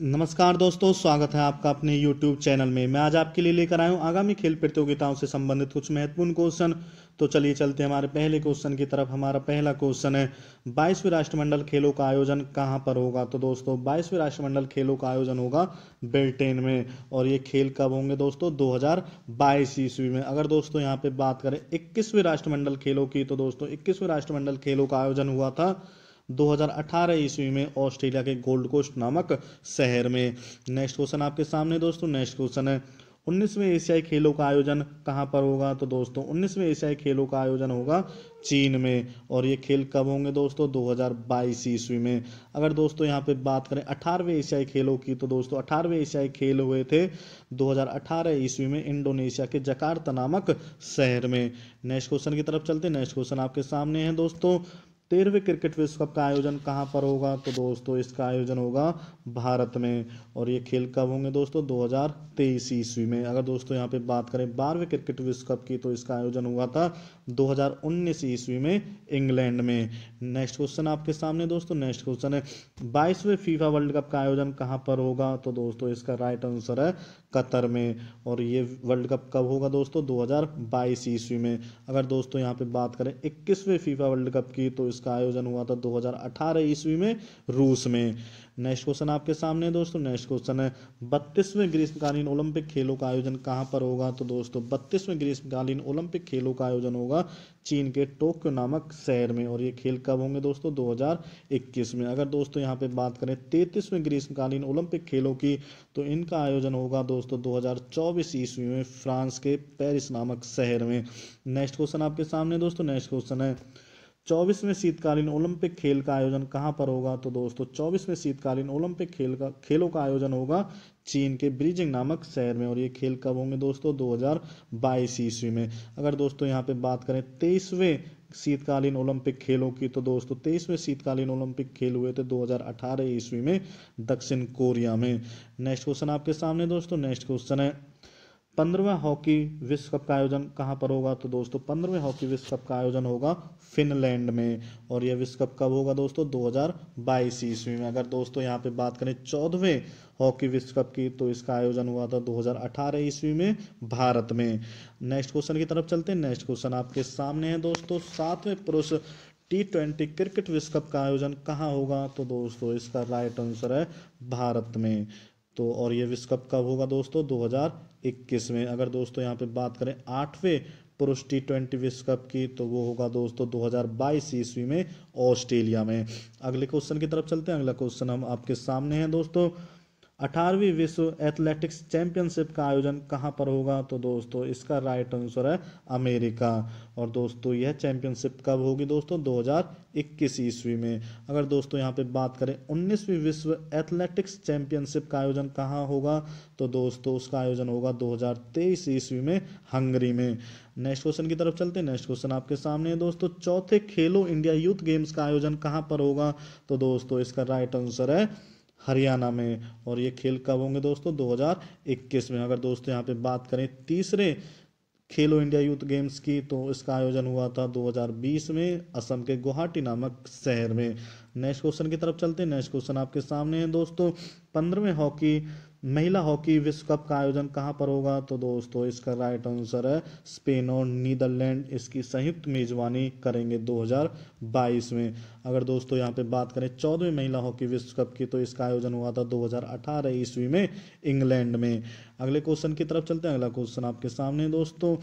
नमस्कार दोस्तों स्वागत है आपका अपने YouTube चैनल में मैं आज आपके लिए लेकर आया हूँ आगामी खेल प्रतियोगिताओं से संबंधित कुछ महत्वपूर्ण क्वेश्चन तो चलिए चलते हमारे पहले क्वेश्चन की तरफ हमारा पहला क्वेश्चन है बाईसवें राष्ट्रमंडल खेलों का आयोजन कहाँ पर होगा तो दोस्तों बाईसवें राष्ट्रमंडल खेलों का आयोजन होगा ब्रिटेन में और ये खेल कब होंगे दोस्तों 2022 ईस्वी में अगर दोस्तों यहाँ पे बात करें इक्कीसवें राष्ट्रमंडल खेलों की तो दोस्तों इक्कीसवें राष्ट्रमंडल खेलों का आयोजन हुआ था 2018 ईस्वी में ऑस्ट्रेलिया के गोल्ड कोस्ट नामक शहर में नेक्स्ट क्वेश्चन आपके सामने दोस्तों नेक्स्ट क्वेश्चन है उन्नीसवें एशियाई खेलों का आयोजन कहां पर होगा तो दोस्तों उन्नीसवें एशियाई खेलों का आयोजन होगा चीन में और ये खेल कब होंगे दोस्तों 2022 ईस्वी में अगर दोस्तों यहां पे बात करें अठारहवें एशियाई खेलों की तो दोस्तों अठारहवें एशियाई खेल हुए थे 2018 ईस्वी में इंडोनेशिया के जकार्ता नामक शहर में नेक्स्ट क्वेश्चन की तरफ चलते नेक्स्ट क्वेश्चन आपके सामने है दोस्तों तेरहवें क्रिकेट विश्व कप का आयोजन कहाँ पर होगा तो दोस्तों इसका आयोजन होगा भारत में और ये खेल कब होंगे दोस्तों 2023 ईस्वी में अगर दोस्तों यहाँ पे बात करें बारहवें क्रिकेट विश्व कप की तो इसका आयोजन हुआ था 2019 ईस्वी में इंग्लैंड में नेक्स्ट क्वेश्चन आपके सामने दोस्तों नेक्स्ट क्वेश्चन है बाईसवें फीफा वर्ल्ड कप का आयोजन कहाँ पर होगा तो दोस्तों इसका राइट आंसर है कतर में और ये वर्ल्ड कप कब होगा दोस्तों 2022 ईस्वी में अगर दोस्तों यहाँ पे बात करें 21वें फीफा वर्ल्ड कप की तो इस जिसका आयोजन हुआ था 2018 ईस्वी में रूस में नेक्स्ट क्वेश्चन आपके सामने है दोस्तों नेक्स्ट क्वेश्चन है बत्तीसवें ग्रीष्मकालीन ओलंपिक खेलों का आयोजन कहां पर होगा तो दोस्तों बत्तीसवें ग्रीष्मकालीन ओलंपिक खेलों का आयोजन होगा चीन के टोक्यो नामक शहर में और ये खेल कब होंगे दोस्तों 2021 में अगर दोस्तों यहां पे बात करें तैतीसवें ग्रीष्मकालीन ओलंपिक खेलों की तो इनका आयोजन होगा दोस्तों दो ईस्वी में फ्रांस के पेरिस नामक शहर में नेक्स्ट क्वेश्चन आपके सामने दोस्तों नेक्स्ट क्वेश्चन है चौबीसवें शीतकालीन ओलंपिक खेल का आयोजन कहाँ पर होगा तो दोस्तों चौबीसवें शीतकालीन ओलंपिक खेल का खेलों का आयोजन होगा चीन के ब्रीजिंग नामक शहर में और ये खेल कब होंगे दोस्तों 2022 ईस्वी में अगर दोस्तों यहाँ पे बात करें तेईसवें शीतकालीन ओलंपिक खेलों की तो दोस्तों तेईसवें शीतकालीन ओलंपिक खेल हुए थे 2018 ईस्वी में दक्षिण कोरिया में नेक्स्ट क्वेश्चन आपके सामने दोस्तों नेक्स्ट क्वेश्चन है पंद्रवें हॉकी विश्व कप का आयोजन कहाँ पर होगा तो दोस्तों पंद्रवें हॉकी विश्व कप का आयोजन होगा फिनलैंड में और यह विश्व कप कब होगा दोस्तों 2022 ईस्वी में अगर दोस्तों यहाँ पे बात करें चौदहवें हॉकी विश्व कप की तो इसका आयोजन हुआ था 2018 ईस्वी में भारत में नेक्स्ट क्वेश्चन की तरफ चलते हैं नेक्स्ट क्वेश्चन आपके सामने है दोस्तों सातवें पुरुष टी ट्वेंटी क्रिकेट विश्व कप का आयोजन कहाँ होगा तो दोस्तों इसका राइट आंसर है भारत में तो और ये विश्व कप कब होगा दोस्तों इक्कीस में अगर दोस्तों यहाँ पे बात करें आठवें पुरुष टी ट्वेंटी विश्व कप की तो वो होगा दोस्तों 2022 ईस्वी में ऑस्ट्रेलिया में अगले क्वेश्चन की तरफ चलते हैं अगला क्वेश्चन हम आपके सामने हैं दोस्तों अठारहवीं विश्व एथलेटिक्स चैंपियनशिप का आयोजन कहाँ पर होगा तो दोस्तों इसका राइट आंसर है अमेरिका और दोस्तों यह चैंपियनशिप कब होगी दोस्तों 2021 ईस्वी में अगर दोस्तों यहाँ पे बात करें उन्नीसवीं विश्व एथलेटिक्स चैंपियनशिप का आयोजन कहाँ होगा तो दोस्तों उसका आयोजन होगा 2023 ईस्वी में हंगरी में नेक्स्ट क्वेश्चन की तरफ चलते हैं नेक्स्ट क्वेश्चन आपके सामने है दोस्तों चौथे खेलो इंडिया यूथ गेम्स का आयोजन कहाँ पर होगा तो दोस्तों इसका राइट आंसर है हरियाणा में और ये खेल कब होंगे दोस्तों 2021 में अगर दोस्तों यहाँ पे बात करें तीसरे खेलो इंडिया यूथ गेम्स की तो इसका आयोजन हुआ था 2020 में असम के गुवाहाटी नामक शहर में नेक्स्ट क्वेश्चन की तरफ चलते हैं नेक्स्ट क्वेश्चन आपके सामने है दोस्तों पंद्रहवें हॉकी महिला हॉकी विश्व कप का आयोजन कहाँ पर होगा तो दोस्तों इसका राइट आंसर है स्पेन और नीदरलैंड इसकी संयुक्त मेजबानी करेंगे 2022 में अगर दोस्तों यहाँ पे बात करें चौदहवीं महिला हॉकी विश्व कप की तो इसका आयोजन हुआ था 2018 ईस्वी में इंग्लैंड में अगले क्वेश्चन की तरफ चलते हैं अगला क्वेश्चन आपके सामने दोस्तों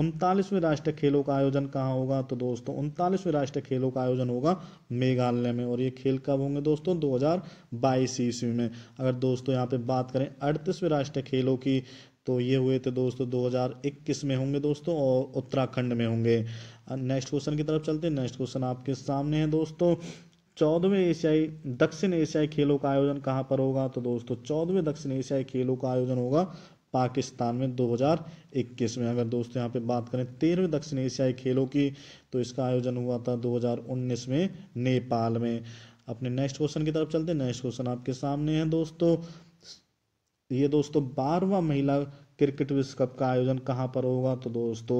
उनतालीसवें राष्ट्रीय खेलों का आयोजन कहाँ होगा तो दोस्तों उनतालीसवें राष्ट्रीय खेलों का आयोजन होगा मेघालय में और ये खेल कब होंगे दोस्तों दो हज़ार बाईस ईस्वी में अगर दोस्तों यहाँ पे बात करें अड़तीसवें राष्ट्रीय खेलों की तो ये हुए थे दोस्तों 2021 में होंगे दोस्तों और उत्तराखंड में होंगे नेक्स्ट क्वेश्चन की तरफ चलते हैं नेक्स्ट क्वेश्चन आपके सामने है दोस्तों चौदहवें एशियाई दक्षिण एशियाई खेलों का आयोजन कहाँ पर होगा तो दोस्तों चौदहवें दक्षिण एशियाई खेलों का आयोजन होगा पाकिस्तान में 2021 में अगर दोस्तों यहाँ पे बात करें तेरहवें दक्षिण एशियाई खेलों की तो इसका आयोजन हुआ था 2019 में नेपाल में अपने नेक्स्ट क्वेश्चन की तरफ चलते हैं नेक्स्ट क्वेश्चन आपके सामने है दोस्तों ये दोस्तों बारवा महिला क्रिकेट विश्व कप का आयोजन कहाँ पर होगा तो दोस्तों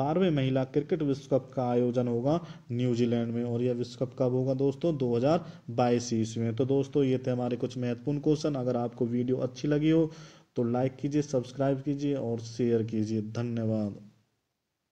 बारहवें महिला क्रिकेट विश्व कप का आयोजन होगा न्यूजीलैंड में और यह विश्व कप कब होगा दोस्तों 2022 ईस्वी में तो दोस्तों ये थे हमारे कुछ महत्वपूर्ण क्वेश्चन अगर आपको वीडियो अच्छी लगी हो तो लाइक कीजिए सब्सक्राइब कीजिए और शेयर कीजिए धन्यवाद